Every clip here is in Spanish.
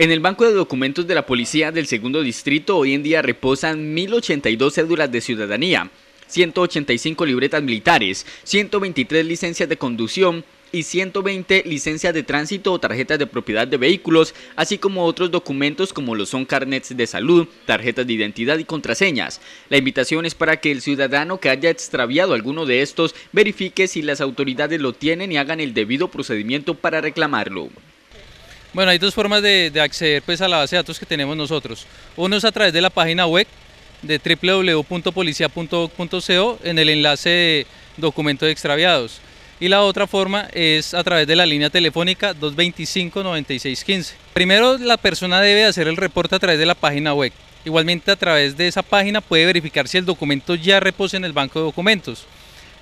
En el banco de documentos de la policía del segundo distrito hoy en día reposan 1.082 cédulas de ciudadanía, 185 libretas militares, 123 licencias de conducción y 120 licencias de tránsito o tarjetas de propiedad de vehículos, así como otros documentos como lo son carnets de salud, tarjetas de identidad y contraseñas. La invitación es para que el ciudadano que haya extraviado alguno de estos verifique si las autoridades lo tienen y hagan el debido procedimiento para reclamarlo. Bueno, hay dos formas de, acceder pues, a la base de datos que tenemos nosotros. Uno es a través de la página web de www.policia.gov.co en el enlace de documentos extraviados. Y la otra forma es a través de la línea telefónica 225-9615. Primero, la persona debe hacer el reporte a través de la página web. Igualmente, a través de esa página puede verificar si el documento ya reposa en el banco de documentos.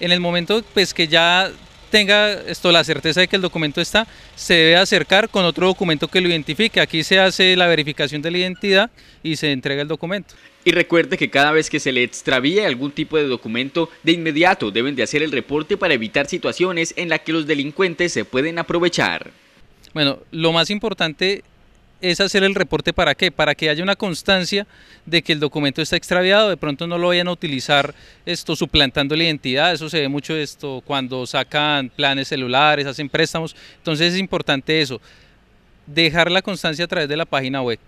En el momento pues, que ya tenga esto la certeza de que el documento está, se debe acercar con otro documento que lo identifique. Aquí se hace la verificación de la identidad y se entrega el documento. Y recuerde que cada vez que se le extravíe algún tipo de documento, de inmediato deben de hacer el reporte para evitar situaciones en las que los delincuentes se pueden aprovechar. Bueno, lo más importante es hacer el reporte para qué, para que haya una constancia de que el documento está extraviado, de pronto no lo vayan a utilizar esto suplantando la identidad, eso se ve mucho esto cuando sacan planes celulares, hacen préstamos, entonces es importante eso, dejar la constancia a través de la página web.